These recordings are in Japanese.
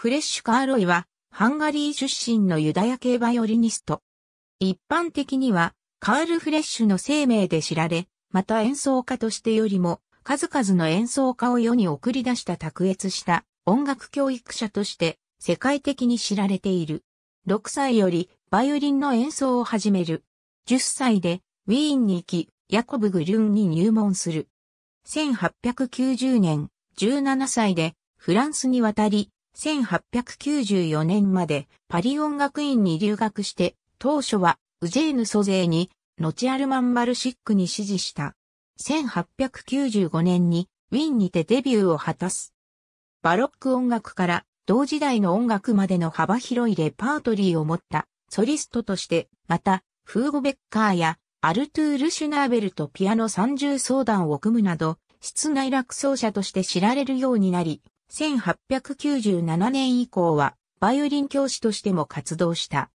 フレッシュ・カーロイは、ハンガリー出身のユダヤ系バイオリニスト。一般的には、カール・フレッシュの生命で知られ、また演奏家としてよりも、数々の演奏家を世に送り出した卓越した音楽教育者として、世界的に知られている。6歳よりバイオリンの演奏を始める。10歳でウィーンに行き、ヤコブ・グリュンに入門する。1890年、17歳でフランスに渡り、1894年までパリ音楽院に留学して、当初はウジェーヌ租税に、後アルマン・バルシックに指示した。1895年にウィンにてデビューを果たす。バロック音楽から同時代の音楽までの幅広いレパートリーを持ったソリストとして、また、フーゴベッカーやアルトゥール・シュナーベルとピアノ三重相談を組むなど、室内楽奏者として知られるようになり、1897年以降は、バイオリン教師としても活動した。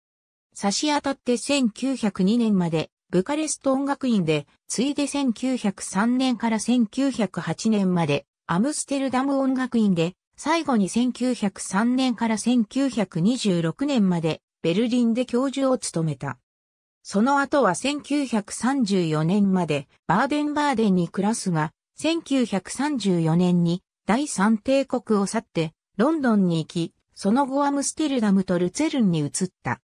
差し当たって1902年まで、ブカレスト音楽院で、ついで1903年から1908年まで、アムステルダム音楽院で、最後に1903年から1926年まで、ベルリンで教授を務めた。その後は1934年まで、バーデンバーデンに暮らすが、1934年に第三帝国を去って、ロンドンに行き、その後アムステルダムとルツェルンに移った。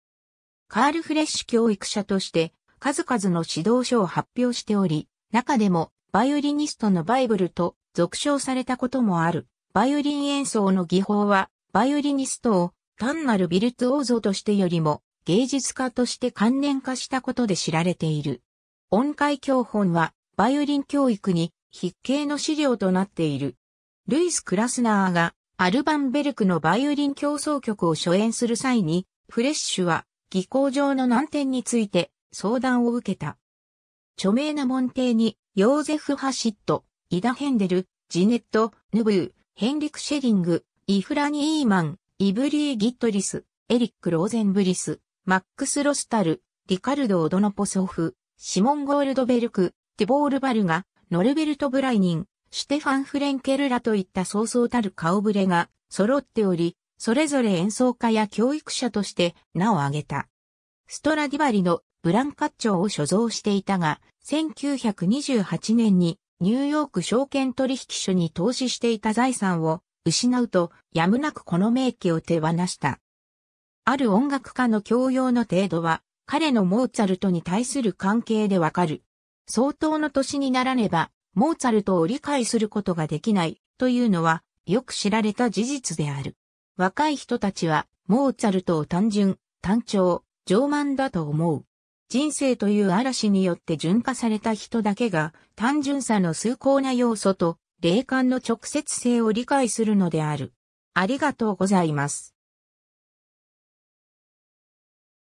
カール・フレッシュ教育者として、数々の指導書を発表しており、中でも、バイオリニストのバイブルと俗称されたこともある、バイオリン演奏の技法は、バイオリニストを単なるビルツ王像としてよりも芸術家として関連化したことで知られている。音階教本はバイオリン教育に筆形の資料となっている。ルイス・クラスナーがアルバンベルクのバイオリン競争曲を初演する際に、フレッシュは技巧上の難点について相談を受けた。著名な門弟にヨーゼフ・ハシット、イダ・ヘンデル、ジネット、ヌブー、ヘンリク・シェリング、イフラニ・イーマン、イブリー・ギットリス、エリック・ローゼンブリス、マックス・ロスタル、リカルド・オドノポソフ、シモン・ゴールドベルク、ティボール・バルガ、ノルベルト・ブライニン、シュテファン・フレンケルラといったそうそうたる顔ぶれが揃っており、それぞれ演奏家や教育者として名を挙げた。ストラディバリのブランカッチョを所蔵していたが、1928年にニューヨーク証券取引所に投資していた財産を失うと、やむなくこの名機を手放した。ある音楽家の教養の程度は、彼のモーツァルトに対する関係でわかる。相当の年にならねば、モーツァルトを理解することができないというのはよく知られた事実である。若い人たちはモーツァルトを単純、単調、上慢だと思う。人生という嵐によって純化された人だけが単純さの崇高な要素と霊感の直接性を理解するのである。ありがとうございます。